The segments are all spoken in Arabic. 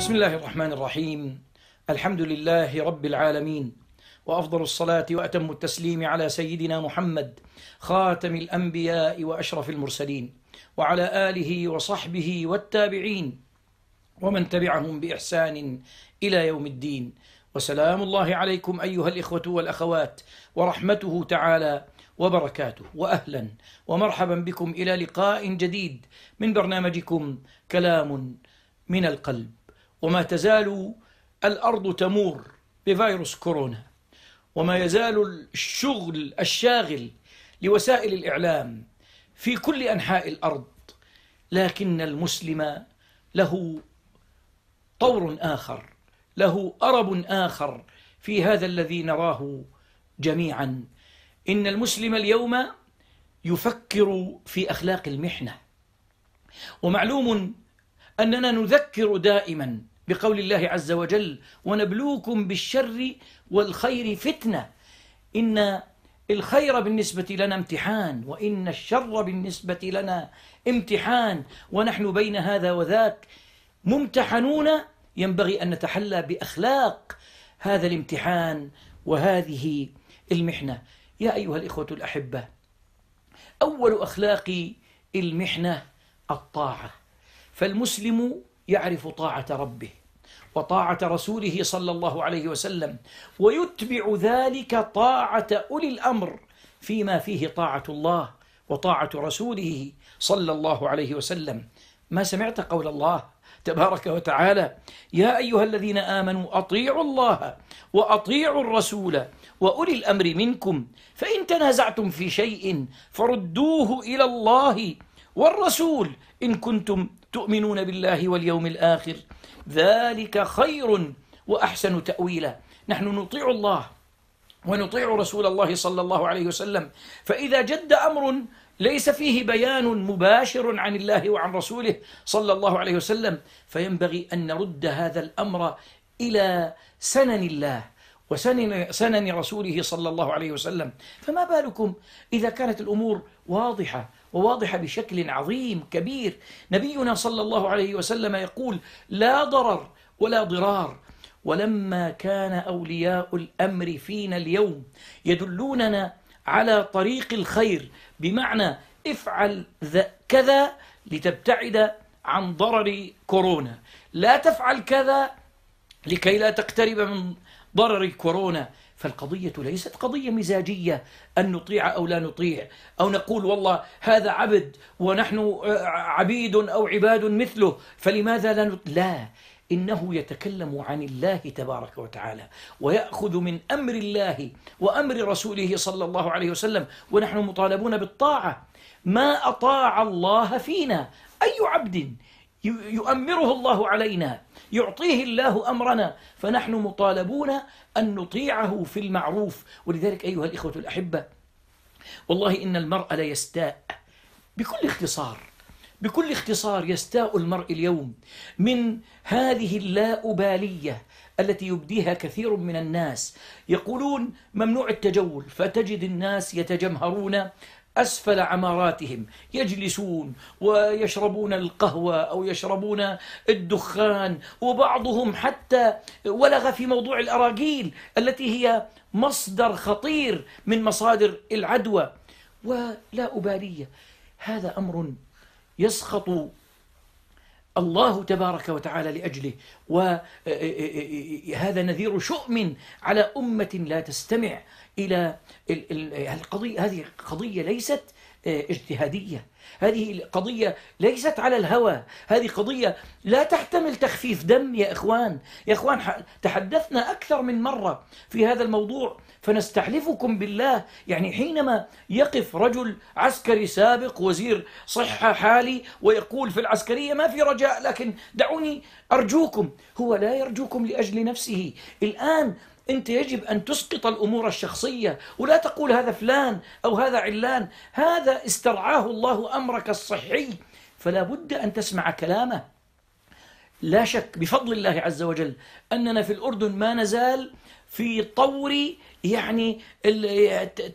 بسم الله الرحمن الرحيم الحمد لله رب العالمين وافضل الصلاه واتم التسليم على سيدنا محمد خاتم الانبياء واشرف المرسلين وعلى اله وصحبه والتابعين ومن تبعهم باحسان الى يوم الدين وسلام الله عليكم ايها الاخوه والاخوات ورحمته تعالى وبركاته واهلا ومرحبا بكم الى لقاء جديد من برنامجكم كلام من القلب وما تزال الأرض تمور بفيروس كورونا وما يزال الشغل الشاغل لوسائل الإعلام في كل أنحاء الأرض لكن المسلم له طور آخر له أرب آخر في هذا الذي نراه جميعا إن المسلم اليوم يفكر في أخلاق المحنة ومعلوم أننا نذكر دائما بقول الله عز وجل ونبلوكم بالشر والخير فتنة إن الخير بالنسبة لنا امتحان وإن الشر بالنسبة لنا امتحان ونحن بين هذا وذاك ممتحنون ينبغي أن نتحلى بأخلاق هذا الامتحان وهذه المحنة يا أيها الإخوة الأحبة أول أخلاق المحنة الطاعة فالمسلم يعرف طاعة ربه وطاعة رسوله صلى الله عليه وسلم ويتبع ذلك طاعة أولي الأمر فيما فيه طاعة الله وطاعة رسوله صلى الله عليه وسلم ما سمعت قول الله تبارك وتعالى يا أيها الذين آمنوا أطيعوا الله وأطيعوا الرسول وأولي الأمر منكم فإن تنازعتم في شيء فردوه إلى الله والرسول إن كنتم تؤمنون بالله واليوم الآخر ذلك خير وأحسن تأويلا نحن نطيع الله ونطيع رسول الله صلى الله عليه وسلم فإذا جد أمر ليس فيه بيان مباشر عن الله وعن رسوله صلى الله عليه وسلم فينبغي أن نرد هذا الأمر إلى سنن الله وسنن سنن رسوله صلى الله عليه وسلم فما بالكم إذا كانت الأمور واضحة وواضحة بشكل عظيم كبير نبينا صلى الله عليه وسلم يقول لا ضرر ولا ضرار ولما كان أولياء الأمر فينا اليوم يدلوننا على طريق الخير بمعنى افعل كذا لتبتعد عن ضرر كورونا لا تفعل كذا لكي لا تقترب من ضرر كورونا فالقضية ليست قضية مزاجية أن نطيع أو لا نطيع أو نقول والله هذا عبد ونحن آه، عبيد أو عباد مثله فلماذا لا نطيع لا إنه يتكلم عن الله تبارك وتعالى ويأخذ من أمر الله وأمر رسوله صلى الله عليه وسلم ونحن مطالبون بالطاعة ما أطاع الله فينا أي عبد يؤمره الله علينا يعطيه الله أمرنا فنحن مطالبون أن نطيعه في المعروف ولذلك أيها الإخوة الأحبة والله إن المرء ليستاء بكل اختصار بكل اختصار يستاء المرء اليوم من هذه اللاأبالية التي يبديها كثير من الناس يقولون ممنوع التجول فتجد الناس يتجمهرون أسفل عماراتهم يجلسون ويشربون القهوة أو يشربون الدخان وبعضهم حتى ولغ في موضوع الأراجيل التي هي مصدر خطير من مصادر العدوى ولا أبالية هذا أمر يسخط الله تبارك وتعالى لأجله وهذا آه، آه، آه، نذير شؤم على أمة لا تستمع إلى القضية هذه قضية ليست اجتهادية هذه قضية ليست على الهوى هذه قضية لا تحتمل تخفيف دم يا إخوان يا إخوان تحدثنا أكثر من مرة في هذا الموضوع فنستحلفكم بالله يعني حينما يقف رجل عسكري سابق وزير صحة حالي ويقول في العسكرية ما في رجاء لكن دعوني أرجوكم هو لا يرجوكم لأجل نفسه الآن أنت يجب أن تسقط الأمور الشخصية ولا تقول هذا فلان أو هذا علان هذا استرعاه الله أمرك الصحي فلا بد أن تسمع كلامه لا شك بفضل الله عز وجل أننا في الأردن ما نزال في طور يعني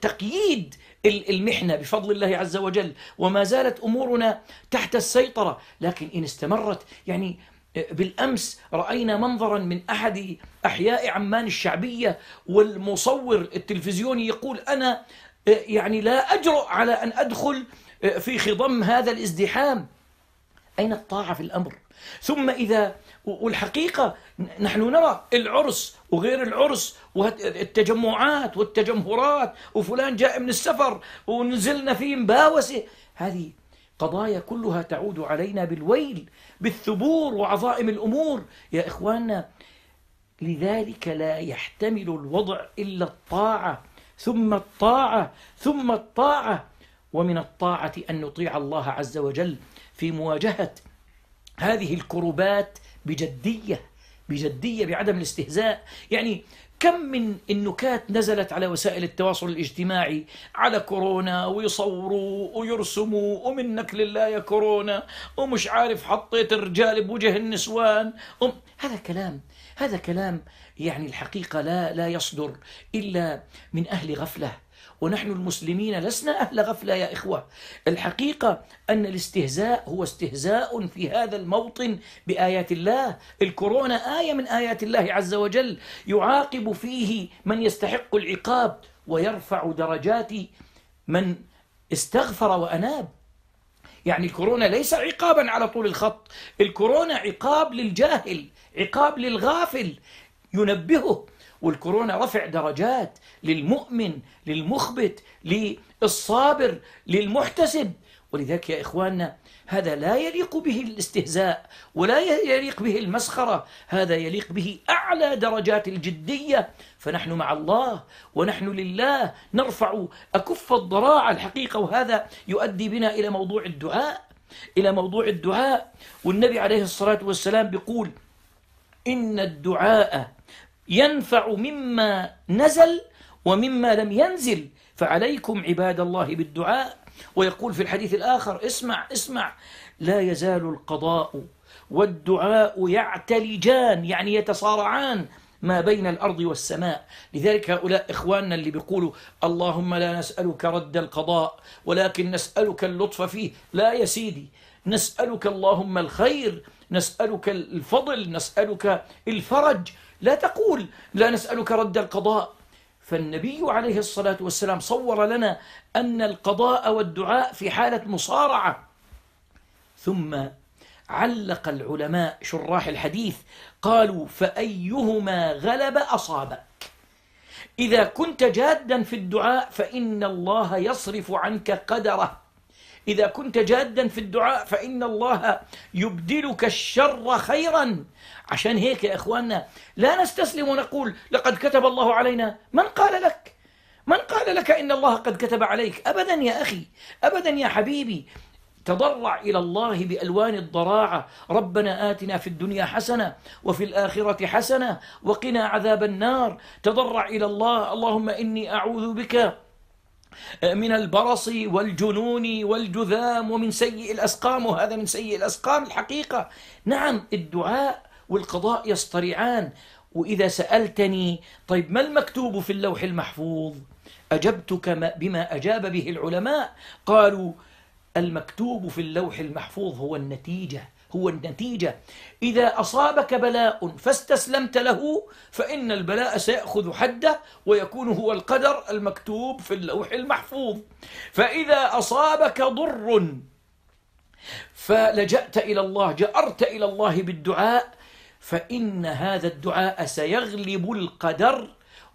تقييد المحنة بفضل الله عز وجل وما زالت أمورنا تحت السيطرة لكن إن استمرت يعني بالأمس رأينا منظرا من أحد أحياء عمان الشعبية والمصور التلفزيوني يقول أنا آه، يعني لا أجرؤ على أن أدخل آه، في خضم هذا الازدحام أين الطاعة في الأمر؟ ثم إذا والحقيقة نحن نرى العرس وغير العرس والتجمعات والتجمهرات وفلان جاء من السفر ونزلنا فيه مباوسة هذه قضايا كلها تعود علينا بالويل بالثبور وعظائم الأمور يا إخواننا لذلك لا يحتمل الوضع إلا الطاعة ثم الطاعة ثم الطاعة ومن الطاعة أن نطيع الله عز وجل في مواجهة هذه الكروبات بجدية بجدية بعدم الاستهزاء يعني كم من النكات نزلت على وسائل التواصل الاجتماعي على كورونا ويصوروا ويرسموا ومنك لله يا كورونا ومش عارف حطيت الرجال بوجه النسوان هذا كلام هذا كلام يعني الحقيقة لا لا يصدر إلا من أهل غفلة ونحن المسلمين لسنا أهل غفلة يا إخوة الحقيقة أن الاستهزاء هو استهزاء في هذا الموطن بآيات الله الكورونا آية من آيات الله عز وجل يعاقب فيه من يستحق العقاب ويرفع درجات من استغفر وأناب يعني الكورونا ليس عقابا على طول الخط الكورونا عقاب للجاهل عقاب للغافل ينبهه والكورونا رفع درجات للمؤمن للمخبت للصابر للمحتسب ولذلك يا إخواننا هذا لا يليق به الاستهزاء ولا يليق به المسخرة هذا يليق به أعلى درجات الجدية فنحن مع الله ونحن لله نرفع أكف الضراعة الحقيقة وهذا يؤدي بنا إلى موضوع الدعاء إلى موضوع الدعاء والنبي عليه الصلاة والسلام بيقول إن الدعاء ينفع مما نزل ومما لم ينزل فعليكم عباد الله بالدعاء ويقول في الحديث الآخر اسمع اسمع لا يزال القضاء والدعاء يعتلجان يعني يتصارعان ما بين الأرض والسماء لذلك هؤلاء إخواننا اللي بيقولوا اللهم لا نسألك رد القضاء ولكن نسألك اللطف فيه لا يا سيدي نسألك اللهم الخير نسألك الفضل نسألك الفرج لا تقول لا نسألك رد القضاء فالنبي عليه الصلاة والسلام صور لنا أن القضاء والدعاء في حالة مصارعة ثم علق العلماء شراح الحديث قالوا فأيهما غلب أصابك إذا كنت جادا في الدعاء فإن الله يصرف عنك قدره إذا كنت جادا في الدعاء فإن الله يبدلك الشر خيرا عشان هيك يا إخواننا لا نستسلم ونقول لقد كتب الله علينا من قال لك من قال لك إن الله قد كتب عليك أبدا يا أخي أبدا يا حبيبي تضرع إلى الله بألوان الضراعة ربنا آتنا في الدنيا حسنة وفي الآخرة حسنة وقنا عذاب النار تضرع إلى الله اللهم إني أعوذ بك من البرص والجنون والجذام ومن سيء الأسقام وهذا من سيء الأسقام الحقيقة نعم الدعاء والقضاء يصطريعان وإذا سألتني طيب ما المكتوب في اللوح المحفوظ أجبتك بما أجاب به العلماء قالوا المكتوب في اللوح المحفوظ هو النتيجة هو النتيجة إذا أصابك بلاء فاستسلمت له فإن البلاء سيأخذ حده ويكون هو القدر المكتوب في اللوح المحفوظ فإذا أصابك ضر فلجأت إلى الله جأرت إلى الله بالدعاء فإن هذا الدعاء سيغلب القدر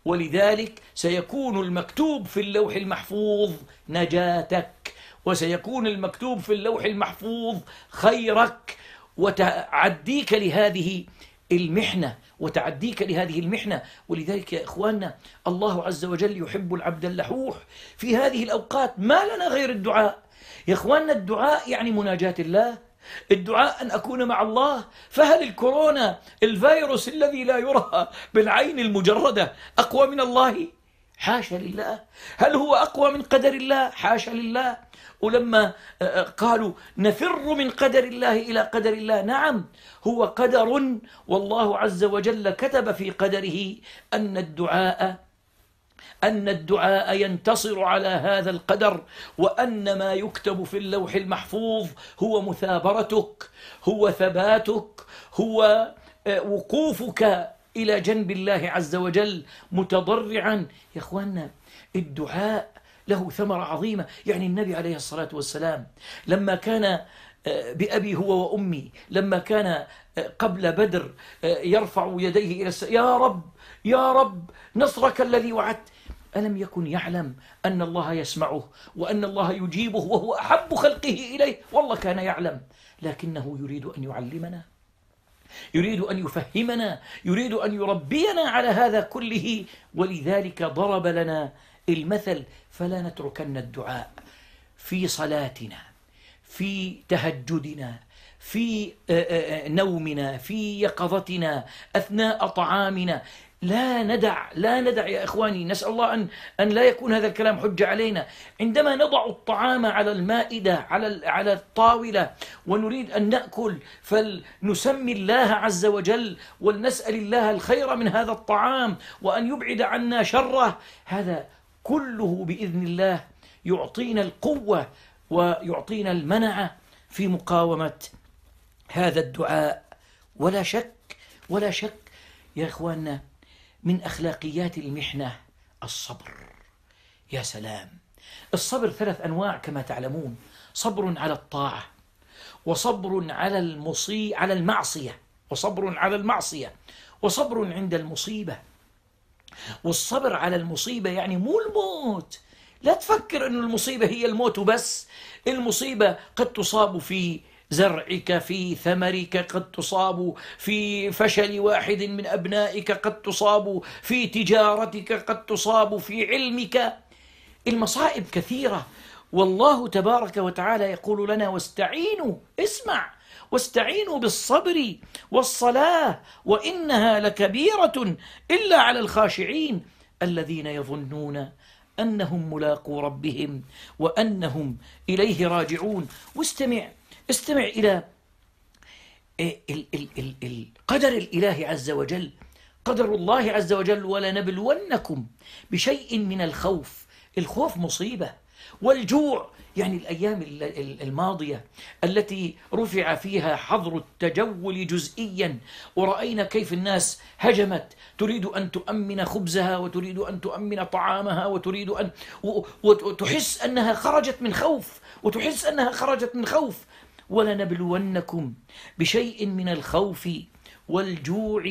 ولذلك سيكون المكتوب في اللوح المحفوظ نجاتك وسيكون المكتوب في اللوح المحفوظ خيرك وتعديك لهذه المحنة وتعديك لهذه المحنة ولذلك يا إخواننا الله عز وجل يحب العبد اللحوح في هذه الأوقات ما لنا غير الدعاء يا إخواننا الدعاء يعني مناجاة الله الدعاء أن أكون مع الله فهل الكورونا الفيروس الذي لا يرى بالعين المجردة أقوى من الله حاشا لله هل هو أقوى من قدر الله حاشا لله ولما آه، آه، قالوا نفر من قدر الله إلى قدر الله نعم هو قدر والله عز وجل كتب في قدره أن الدعاء أن الدعاء ينتصر على هذا القدر وأن ما يكتب في اللوح المحفوظ هو مثابرتك هو ثباتك هو آه، وقوفك إلى جنب الله عز وجل متضرعا يا أخوانا الدعاء له ثمرة عظيمة يعني النبي عليه الصلاة والسلام لما كان آه، بأبي هو وأمي لما كان آه، قبل بدر يرفع يديه إلى السماء يا رب يا رب نصرك الذي وعدت ألم يكن يعلم أن الله يسمعه وأن الله يجيبه وهو أحب خلقه إليه والله كان يعلم لكنه يريد أن يعلمنا يريد أن يفهمنا يريد أن يربينا على هذا كله ولذلك ضرب لنا المثل فلا نتركن الدعاء في صلاتنا في تهجدنا في آه، آه، آه، نومنا في يقظتنا أثناء طعامنا لا ندع لا ندع يا إخواني نسأل الله أن, أن لا يكون هذا الكلام حجة علينا عندما نضع الطعام على المائدة على, على الطاولة ونريد أن نأكل فلنسمي الله عز وجل ولنسأل الله الخير من هذا الطعام وأن يبعد عنا شره هذا كله بإذن الله يعطينا القوة ويعطينا المنعة في مقاومة هذا الدعاء ولا شك ولا شك يا إخواننا من أخلاقيات المحنة الصبر يا سلام الصبر ثلاث أنواع كما تعلمون صبر على الطاعة وصبر على المصي على المعصية وصبر على المعصية وصبر عند المصيبة والصبر على المصيبة يعني مو الموت لا تفكر أن المصيبة هي الموت بس المصيبة قد تصاب في زرعك في ثمرك قد تصاب في فشل واحد من أبنائك قد تصاب في تجارتك قد تصاب في علمك المصائب كثيرة والله تبارك وتعالى يقول لنا واستعينوا اسمع واستعينوا بالصبر والصلاة وإنها لكبيرة إلا على الخاشعين الذين يظنون أنهم ملاقو ربهم وأنهم إليه راجعون واستمع استمع إلى إيه، القدر الإله عز وجل قدر الله عز وجل ولنبلونكم بشيء من الخوف الخوف مصيبة والجوع يعني الأيام الماضية التي رفع فيها حظر التجول جزئيا ورأينا كيف الناس هجمت تريد أن تؤمن خبزها وتريد أن تؤمن طعامها وتريد أن وتحس أنها خرجت من خوف وتحس أنها خرجت من خوف ولنبلونكم بشيء من الخوف والجوع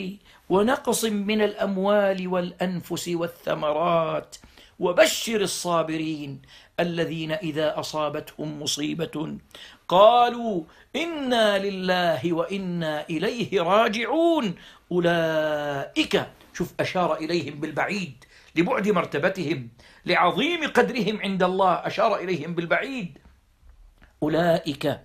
ونقص من الأموال والأنفس والثمرات وبشر الصابرين الذين إذا أصابتهم مصيبة قالوا إنا لله وإنا إليه راجعون أولئك شوف أشار إليهم بالبعيد لبعد مرتبتهم لعظيم قدرهم عند الله أشار إليهم بالبعيد أولئك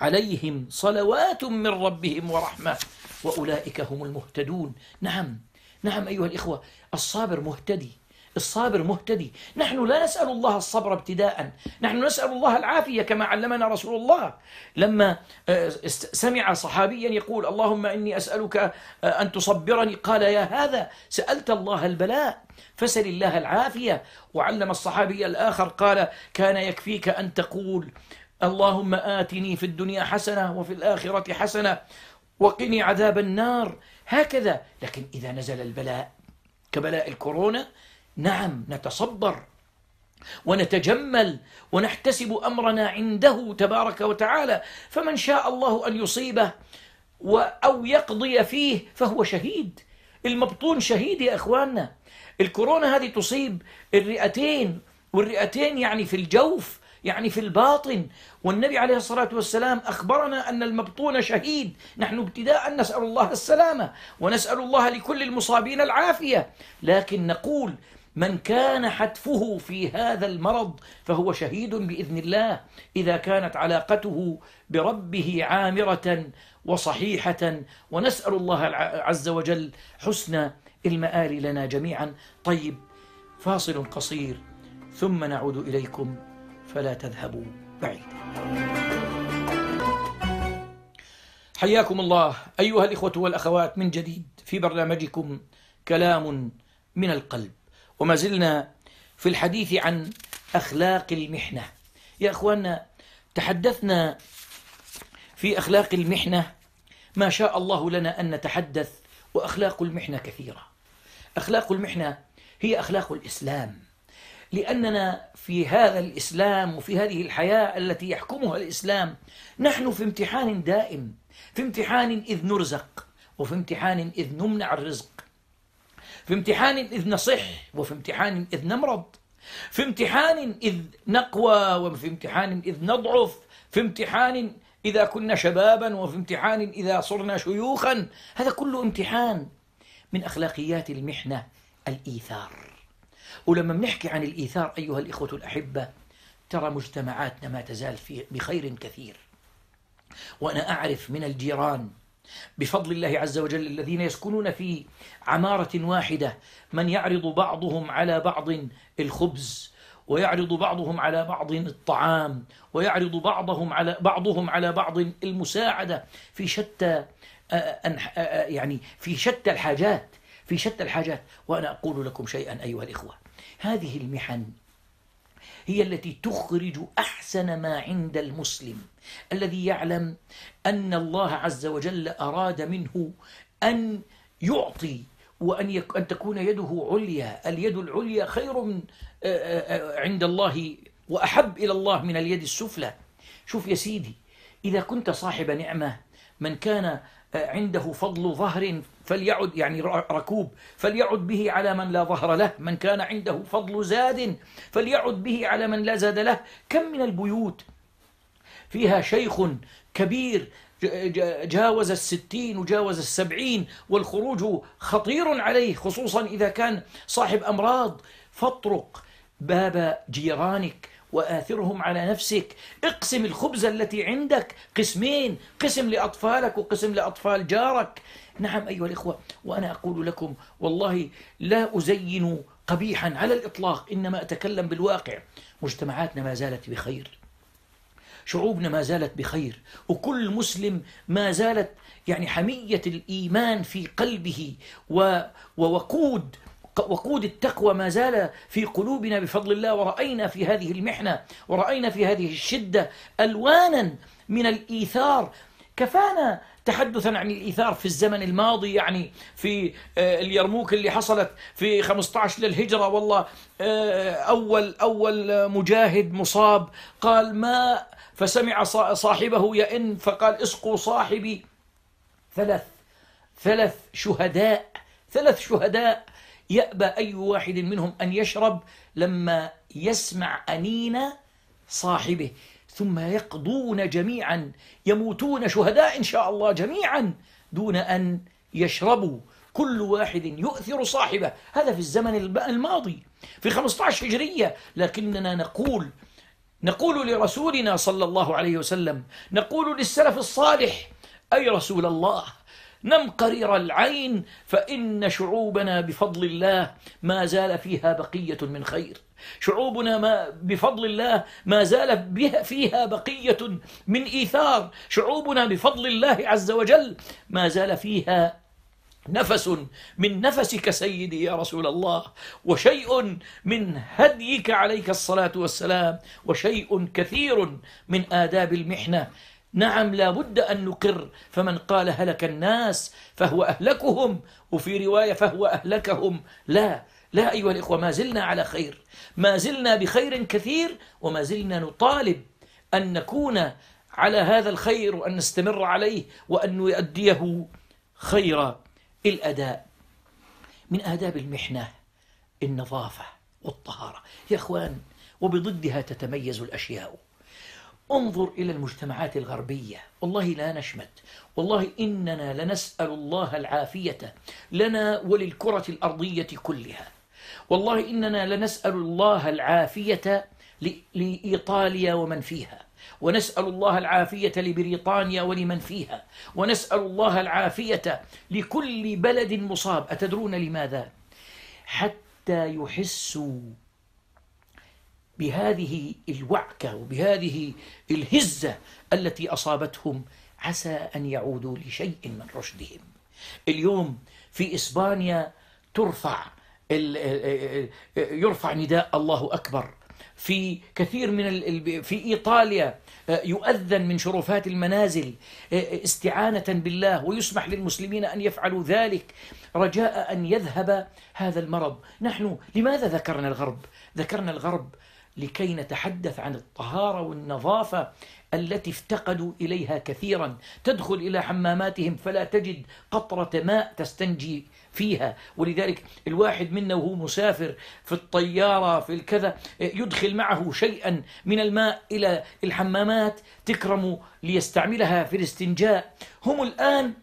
عليهم صلوات من ربهم ورحمة وأولئك هم المهتدون نعم نعم أيها الإخوة الصابر مهتدي الصابر مهتدي نحن لا نسأل الله الصبر ابتداء نحن نسأل الله العافية كما علمنا رسول الله لما آه، سمع صحابيا يقول اللهم إني أسألك آه، أن تصبرني قال يا هذا سألت الله البلاء فسل الله العافية وعلم الصحابي الآخر قال كان يكفيك أن تقول اللهم آتني في الدنيا حسنة وفي الآخرة حسنة وقني عذاب النار هكذا لكن إذا نزل البلاء كبلاء الكورونا نعم نتصبر ونتجمل ونحتسب أمرنا عنده تبارك وتعالى فمن شاء الله أن يصيبه أو يقضي فيه فهو شهيد المبطون شهيد يا إخواننا الكورونا هذه تصيب الرئتين والرئتين يعني في الجوف يعني في الباطن والنبي عليه الصلاة والسلام أخبرنا أن المبطون شهيد نحن ابتداء نسأل الله السلامة ونسأل الله لكل المصابين العافية لكن نقول من كان حتفه في هذا المرض فهو شهيد باذن الله اذا كانت علاقته بربه عامره وصحيحه ونسال الله عز وجل حسن المآل لنا جميعا طيب فاصل قصير ثم نعود اليكم فلا تذهبوا بعيدا حياكم الله أيها الإخوة والأخوات من جديد في برنامجكم كلام من القلب وما زلنا في الحديث عن أخلاق المحنة يا أخواننا تحدثنا في أخلاق المحنة ما شاء الله لنا أن نتحدث وأخلاق المحنة كثيرة أخلاق المحنة هي أخلاق الإسلام لأننا في هذا الإسلام وفي هذه الحياة التي يحكمها الإسلام نحن في امتحان دائم في امتحان إذ نرزق وفي امتحان إذ نمنع الرزق في امتحان إذ نصح وفي امتحان إذ نمرض في امتحان إذ نقوى وفي امتحان إذ نضعف في امتحان إذا كنا شبابا وفي امتحان إذا صرنا شيوخا هذا كله امتحان من أخلاقيات المحنة الإيثار ولما بنحكي عن الإيثار أيها الإخوة الأحبة ترى مجتمعاتنا ما تزال في بخير كثير وأنا أعرف من الجيران بفضل الله عز وجل الذين يسكنون في عمارة واحدة من يعرض بعضهم على بعض الخبز ويعرض بعضهم على بعض الطعام ويعرض بعضهم على بعضهم على بعض المساعدة في شتى آه، آه، آه، يعني في شتى الحاجات في شتى الحاجات وأنا أقول لكم شيئا أيها الإخوة هذه المحن هي التي تخرج احسن ما عند المسلم الذي يعلم ان الله عز وجل اراد منه ان يعطي وان يك... ان تكون يده عليا، اليد العليا خير من عند الله واحب الى الله من اليد السفلى. شوف يا سيدي اذا كنت صاحب نعمه من كان عنده فضل ظهر فليعد يعني ركوب فليعد به على من لا ظهر له من كان عنده فضل زاد فليعد به على من لا زاد له كم من البيوت فيها شيخ كبير جاوز الستين وجاوز السبعين والخروج خطير عليه خصوصا إذا كان صاحب أمراض فاطرق باب جيرانك وآثرهم على نفسك اقسم الخبز التي عندك قسمين قسم لأطفالك وقسم لأطفال جارك نعم أيها الإخوة وأنا أقول لكم والله لا أزين قبيحا على الإطلاق إنما أتكلم بالواقع مجتمعاتنا ما زالت بخير شعوبنا ما زالت بخير وكل مسلم ما زالت يعني حمية الإيمان في قلبه ووقود وقود التقوى ما زال في قلوبنا بفضل الله ورأينا في هذه المحنة ورأينا في هذه الشدة ألوانا من الإيثار كفانا تحدثا عن الإيثار في الزمن الماضي يعني في آه، اليرموك اللي حصلت في 15 للهجرة والله آه، أول أول مجاهد مصاب قال ما فسمع صاحبه يئن فقال اسقوا صاحبي ثلاث ثلاث شهداء ثلاث شهداء يأبى أي واحد منهم أن يشرب لما يسمع أنين صاحبه ثم يقضون جميعا يموتون شهداء إن شاء الله جميعا دون أن يشربوا كل واحد يؤثر صاحبه هذا في الزمن الماضي في 15 هجرية لكننا نقول نقول لرسولنا صلى الله عليه وسلم نقول للسلف الصالح أي رسول الله نم قرير العين فإن شعوبنا بفضل الله ما زال فيها بقية من خير شعوبنا ما بفضل الله ما زال بها فيها بقية من إيثار شعوبنا بفضل الله عز وجل ما زال فيها نفس من نفسك سيدي يا رسول الله وشيء من هديك عليك الصلاة والسلام وشيء كثير من آداب المحنة نعم لا بد أن نقر فمن قال هلك الناس فهو أهلكهم وفي رواية فهو أهلكهم لا لا أيها الإخوة ما زلنا على خير ما زلنا بخير كثير وما زلنا نطالب أن نكون على هذا الخير وأن نستمر عليه وأن نؤديه خير الأداء من آداب المحنة النظافة والطهارة يا أخوان وبضدها تتميز الأشياء انظر إلى المجتمعات الغربية والله لا نشمت والله إننا لنسأل الله العافية لنا وللكرة الأرضية كلها والله إننا لنسأل الله العافية لإيطاليا ومن فيها ونسأل الله العافية لبريطانيا ولمن فيها ونسأل الله العافية لكل بلد مصاب أتدرون لماذا؟ حتى يحسوا بهذه الوعكة وبهذه الهزة التي أصابتهم عسى أن يعودوا لشيء من رشدهم اليوم في إسبانيا ترفع يرفع نداء الله أكبر في كثير من في ايطاليا آه، يؤذن من شرفات المنازل آه، استعانه بالله ويسمح للمسلمين ان يفعلوا ذلك رجاء ان يذهب هذا المرض، نحن لماذا ذكرنا الغرب؟ ذكرنا الغرب لكي نتحدث عن الطهارة والنظافة التي افتقدوا إليها كثيرا تدخل إلى حماماتهم فلا تجد قطرة ماء تستنجي فيها ولذلك الواحد منا وهو مسافر في الطيارة في الكذا يدخل معه شيئا من الماء إلى الحمامات تكرم ليستعملها في الاستنجاء هم الآن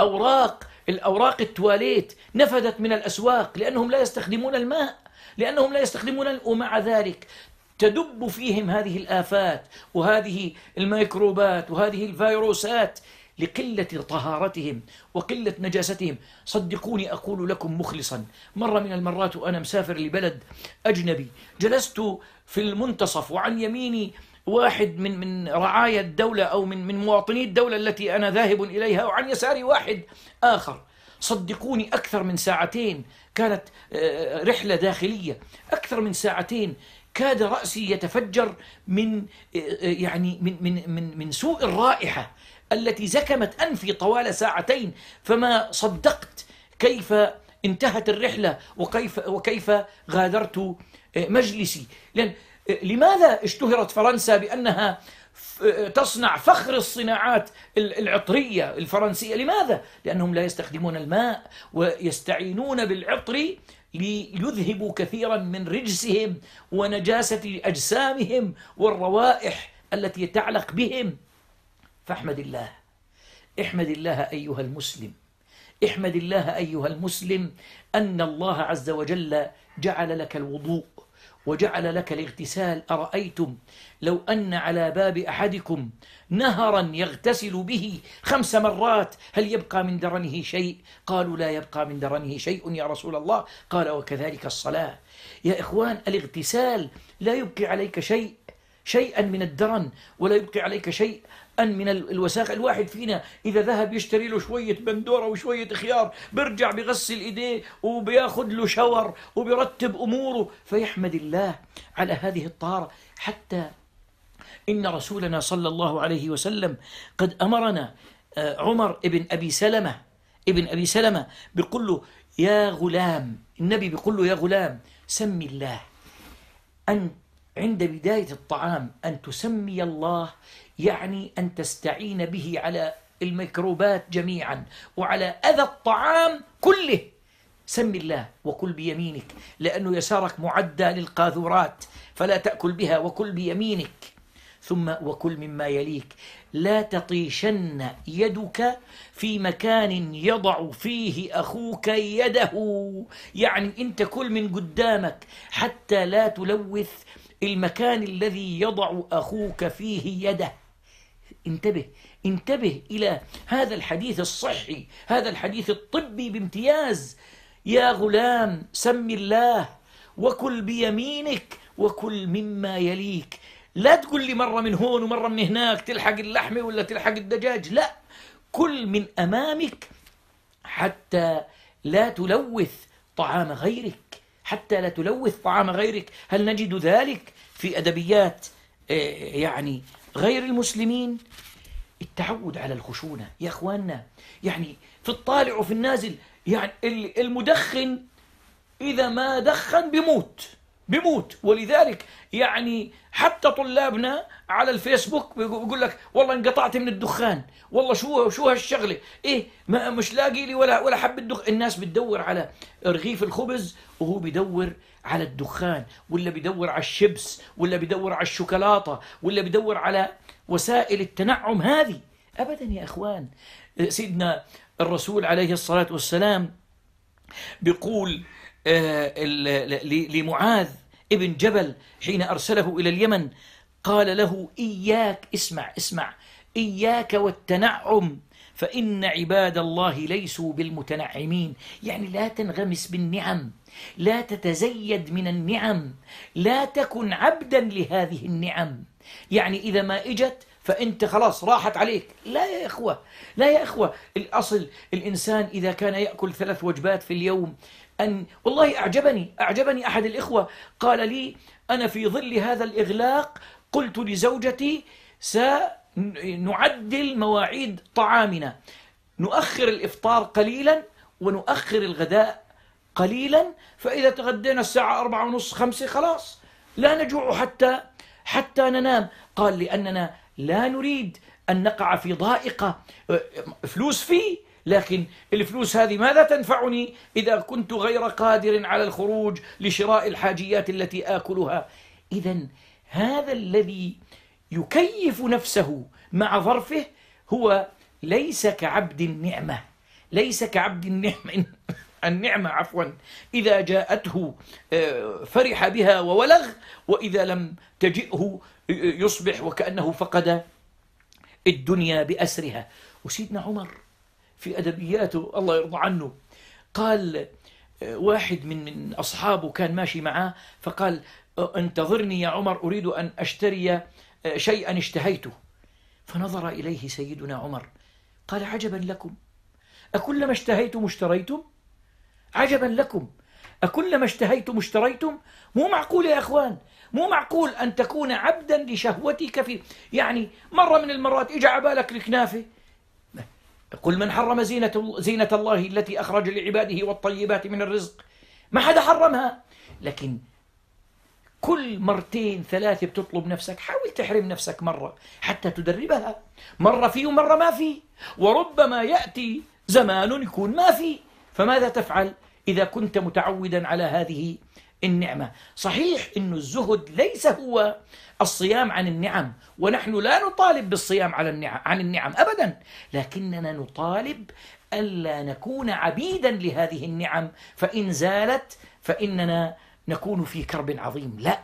أوراق الأوراق التواليت نفدت من الأسواق لأنهم لا يستخدمون الماء لأنهم لا يستخدمون ومع ذلك تدب فيهم هذه الآفات وهذه الميكروبات وهذه الفيروسات لقلة طهارتهم وقلة نجاستهم صدقوني أقول لكم مخلصا مرة من المرات وأنا مسافر لبلد أجنبي جلست في المنتصف وعن يميني واحد من من رعايا الدولة أو من من مواطني الدولة التي أنا ذاهب إليها وعن يساري واحد آخر صدقوني أكثر من ساعتين كانت آه، رحلة داخلية أكثر من ساعتين كاد رأسي يتفجر من آه، آه، يعني من من من, من سوء الرائحة التي زكمت أنفي طوال ساعتين فما صدقت كيف انتهت الرحلة وكيف وكيف غادرت مجلسي لأن لماذا اشتهرت فرنسا بأنها آه، تصنع فخر الصناعات العطرية الفرنسية لماذا؟ لأنهم لا يستخدمون الماء ويستعينون بالعطر ليذهبوا كثيرا من رجسهم ونجاسة أجسامهم والروائح التي تعلق بهم فاحمد الله احمد الله أيها المسلم احمد الله أيها المسلم أن الله عز وجل جعل لك الوضوء وجعل لك الاغتسال أرأيتم لو أن على باب أحدكم نهرا يغتسل به خمس مرات هل يبقى من درنه شيء قالوا لا يبقى من درنه شيء يا رسول الله قال وكذلك الصلاة يا إخوان الاغتسال لا يبقي عليك شيء شيئا من الدرن ولا يبقي عليك شيء أن من الوساخ الواحد فينا إذا ذهب يشتري له شوية بندورة وشوية خيار بيرجع بغسل إيديه وبياخد له شاور وبيرتب أموره فيحمد الله على هذه الطهارة حتى إن رسولنا صلى الله عليه وسلم قد أمرنا آه، عمر ابن أبي سلمة ابن أبي سلمة بيقول له يا غلام النبي بيقول له يا غلام سمي الله أن عند بداية الطعام أن تسمي الله يعني أن تستعين به على الميكروبات جميعا وعلى أذى الطعام كله سم الله وكل بيمينك لأنه يسارك معدى للقاذورات فلا تأكل بها وكل بيمينك ثم وكل مما يليك لا تطيشن يدك في مكان يضع فيه أخوك يده يعني أنت كل من قدامك حتى لا تلوث المكان الذي يضع أخوك فيه يده انتبه انتبه إلى هذا الحديث الصحي هذا الحديث الطبي بامتياز يا غلام سم الله وكل بيمينك وكل مما يليك لا تقول لي مرة من هون ومرة من هناك تلحق اللحمة ولا تلحق الدجاج لا كل من أمامك حتى لا تلوث طعام غيرك حتى لا تلوث طعام غيرك هل نجد ذلك في أدبيات آه، يعني غير المسلمين التعود على الخشونة يا أخواننا يعني في الطالع وفي النازل يعني المدخن إذا ما دخن بموت بيموت ولذلك يعني حتى طلابنا على الفيسبوك بيقول لك والله انقطعت من الدخان والله شو شو هالشغله ايه ما مش لاقي لي ولا ولا حبه دخ الناس بتدور على رغيف الخبز وهو بيدور على الدخان ولا بيدور على الشبس ولا بيدور على الشوكولاته ولا بيدور على وسائل التنعم هذه ابدا يا اخوان سيدنا الرسول عليه الصلاه والسلام بيقول آه، لمعاذ ابن جبل حين أرسله إلى اليمن قال له إياك اسمع اسمع إياك والتنعم فإن عباد الله ليسوا بالمتنعمين يعني لا تنغمس بالنعم لا تتزيد من النعم لا تكن عبدا لهذه النعم يعني إذا ما إجت فأنت خلاص راحت عليك لا يا إخوة لا يا إخوة الأصل الإنسان إذا كان يأكل ثلاث وجبات في اليوم أن والله أعجبني أعجبني أحد الإخوة قال لي أنا في ظل هذا الإغلاق قلت لزوجتي سنعدل مواعيد طعامنا نؤخر الإفطار قليلا ونؤخر الغداء قليلا فإذا تغدينا الساعة أربعة ونص خمسة خلاص لا نجوع حتى حتى ننام قال لأننا لا نريد أن نقع في ضائقة أه، فلوس فيه لكن الفلوس هذه ماذا تنفعني إذا كنت غير قادر على الخروج لشراء الحاجيات التي آكلها إذا هذا الذي يكيف نفسه مع ظرفه هو ليس كعبد النعمة ليس كعبد النعمة النعمة عفوا إذا جاءته آه، فرح بها وولغ وإذا لم تجئه آه، يصبح وكأنه فقد الدنيا بأسرها وسيدنا عمر في أدبياته الله يرضى عنه قال آه، واحد من من أصحابه كان ماشي معاه فقال آه، انتظرني يا عمر أريد أن أشتري آه، شيئا اشتهيته فنظر إليه سيدنا عمر قال عجبا لكم أكلما اشتهيتم اشتريتم عجبا لكم أكلما اشتهيتم اشتريتم مو معقول يا أخوان مو معقول أن تكون عبدا لشهوتك في يعني مرة من المرات إجا عبالك الكنافة قل من حرم زينة, زينة الله التي أخرج لعباده والطيبات من الرزق ما حدا حرمها لكن كل مرتين ثلاثة بتطلب نفسك حاول تحرم نفسك مرة حتى تدربها مرة في ومرة ما في وربما يأتي زمان يكون ما في فماذا تفعل إذا كنت متعودا على هذه النعمة صحيح أن الزهد ليس هو الصيام عن النعم ونحن لا نطالب بالصيام على النعم عن النعم أبدا لكننا نطالب ألا نكون عبيدا لهذه النعم فإن زالت فإننا نكون في كرب عظيم لا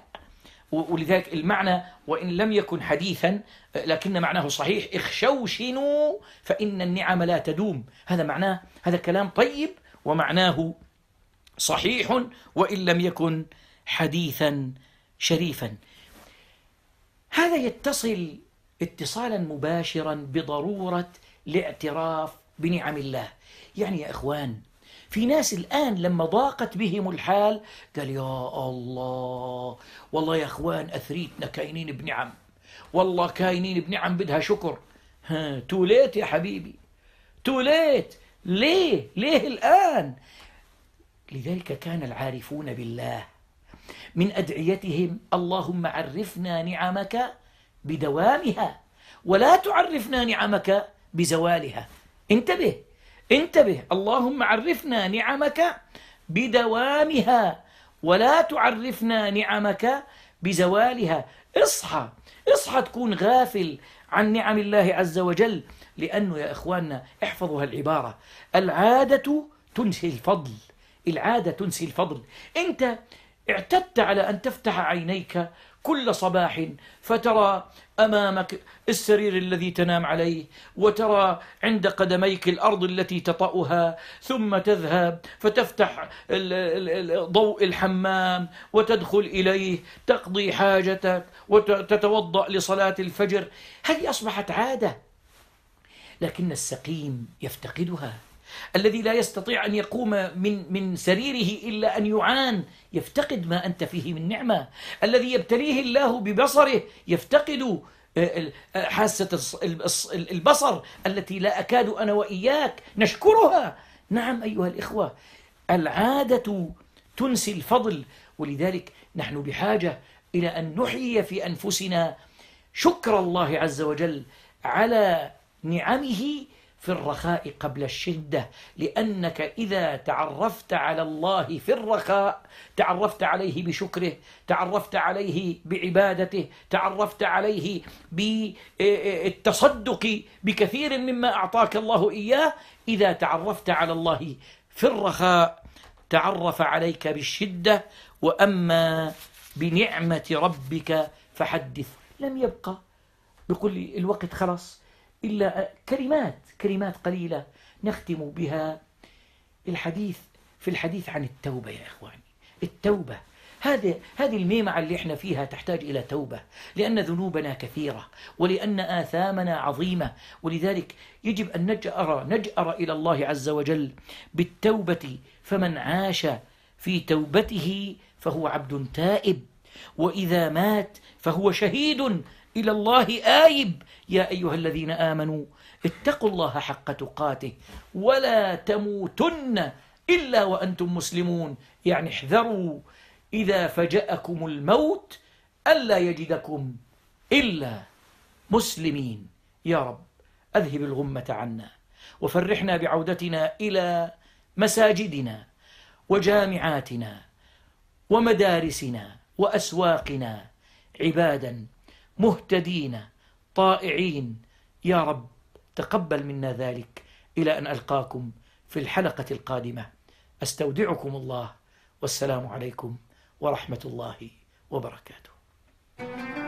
ولذلك المعنى وإن لم يكن حديثا لكن معناه صحيح اخشوشنوا فإن النعم لا تدوم هذا معناه هذا كلام طيب ومعناه صحيح وان لم يكن حديثا شريفا هذا يتصل اتصالا مباشرا بضروره الاعتراف بنعم الله يعني يا اخوان في ناس الآن لما ضاقت بهم الحال قال يا الله والله يا أخوان أثريتنا كاينين بنعم والله كاينين بنعم بدها شكر توليت يا حبيبي توليت ليه ليه الآن لذلك كان العارفون بالله من أدعيتهم اللهم عرفنا نعمك بدوامها ولا تعرفنا نعمك بزوالها انتبه انتبه اللهم عرفنا نعمك بدوامها ولا تعرفنا نعمك بزوالها اصحى اصحى تكون غافل عن نعم الله عز وجل لأنه يا إخواننا احفظوا هالعبارة العادة تنسي الفضل العادة تنسي الفضل أنت اعتدت على أن تفتح عينيك كل صباح فترى أمامك السرير الذي تنام عليه وترى عند قدميك الأرض التي تطأها ثم تذهب فتفتح ضوء الحمام وتدخل إليه تقضي حاجتك وتتوضأ لصلاة الفجر هذه أصبحت عادة لكن السقيم يفتقدها الذي لا يستطيع أن يقوم من, من سريره إلا أن يعان يفتقد ما أنت فيه من نعمة الذي يبتليه الله ببصره يفتقد آه، آه، حاسة البصر التي لا أكاد أنا وإياك نشكرها نعم أيها الإخوة العادة تنسي الفضل ولذلك نحن بحاجة إلى أن نحيي في أنفسنا شكر الله عز وجل على نعمه في الرخاء قبل الشدة لأنك إذا تعرفت على الله في الرخاء تعرفت عليه بشكره تعرفت عليه بعبادته تعرفت عليه بالتصدق بكثير مما أعطاك الله إياه إذا تعرفت على الله في الرخاء تعرف عليك بالشدة وأما بنعمة ربك فحدث لم يبقى بكل الوقت خلاص إلا كلمات كلمات قليلة نختم بها الحديث في الحديث عن التوبة يا إخواني التوبة هذه هذه الميمعة اللي احنا فيها تحتاج إلى توبة لأن ذنوبنا كثيرة ولأن آثامنا عظيمة ولذلك يجب أن نجأر نجأر إلى الله عز وجل بالتوبة فمن عاش في توبته فهو عبد تائب وإذا مات فهو شهيد إلى الله آيب يا أيها الذين آمنوا اتقوا الله حق تقاته ولا تموتن إلا وأنتم مسلمون يعني احذروا إذا فجأكم الموت ألا يجدكم إلا مسلمين يا رب أذهب الغمة عنا وفرحنا بعودتنا إلى مساجدنا وجامعاتنا ومدارسنا وأسواقنا عباداً مهتدين طائعين يا رب تقبل منا ذلك إلى أن ألقاكم في الحلقة القادمة أستودعكم الله والسلام عليكم ورحمة الله وبركاته